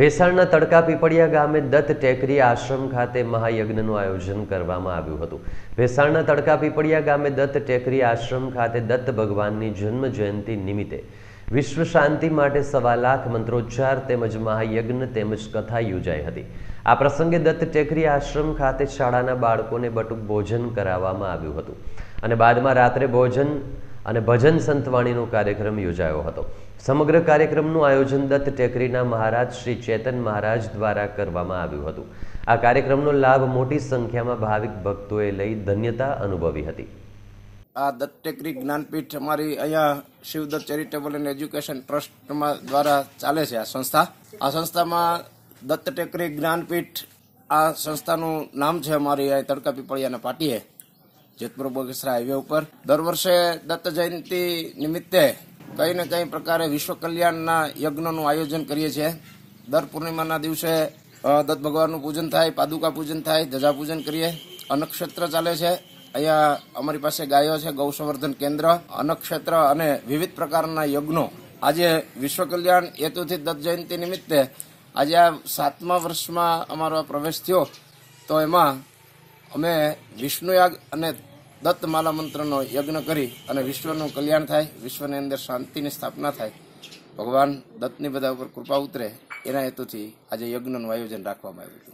ભેસાણના તડકા પીપળિયા ગામે દત્ત ટેકરી આશ્રમ ખાતે મહાયજ્ઞનું આયોજન કરવામાં આવ્યું હતું ભેસાણના તડકા પીપળિયા ગામે દત્ત ટેકરી આશ્રમ ખાતે દત્ત ભગવાનની જન્મ જયંતિ નિમિત્તે વિશ્વ શાંતિ માટે સવા લાખ મંત્રોચ્ચાર તેમજ મહાયજ્ઞ તેમજ કથા યોજાઈ હતી આ પ્રસંગે દત્ત ટેકરી આશ્રમ ખાતે શાળાના બાળકોને બટુક ભોજન કરાવવામાં આવ્યું હતું અને બાદમાં રાત્રે ભોજન અને ભજન સંતવાણીનો કાર્યક્રમ યોજાયો હતો સમગ્ર કાર્યક્રમનું આયોજન દત્ત ટેકરીના મહારાજ શ્રી ચેતન મહારાજ દ્વારા કરવામાં આવ્યું હતું આ કાર્યક્રમનો લાભ મોટી સંખ્યામાં ભાવિક ભક્તોએ લઈ ધન્યતા અનુભવી હતી આ દત્ત ટેકરી જ્ઞાનપીઠ અમારી અહીંયા શિવદત્ત ચેરિટેબલ એન્ડ એજ્યુકેશન ટ્રસ્ટમાં દ્વારા ચાલે છે આ સંસ્થા આ સંસ્થામાં દત્ત ટેકરી જ્ઞાનપીઠ આ સંસ્થાનું નામ છે અમારી તડકા પીપળિયાના પાટીએ જેતપુર બોગસરા હાઈવે ઉપર દર વર્ષે દત્ત જયંતિ નિમિત્તે કંઈ ને કંઈ પ્રકારે વિશ્વ કલ્યાણના યજ્ઞનું આયોજન કરીએ છીએ દર પૂર્ણિમાના દિવસે દત્ત ભગવાનનું પૂજન થાય પાદુકા પૂજન થાય ધજા પૂજન કરીએ અન્નક્ષેત્ર ચાલે છે અહીંયા અમારી પાસે ગાયો છે ગૌ સંવર્ધન કેન્દ્ર અન્નક્ષેત્ર અને વિવિધ પ્રકારના યજ્ઞો આજે વિશ્વ કલ્યાણ હેતુથી દત્ત જયંતિ નિમિત્તે આજે આ સાતમા વર્ષમાં અમારો પ્રવેશ થયો તો એમાં અમે વિષ્ણુયાગ અને દત્ત માલા મંત્રનો યજ્ઞ કરી અને વિશ્વનું કલ્યાણ થાય વિશ્વની અંદર શાંતિની સ્થાપના થાય ભગવાન દત્તની બધા ઉપર કૃપા ઉતરે એના હેતુથી આજે યજ્ઞનું આયોજન રાખવામાં આવ્યું હતું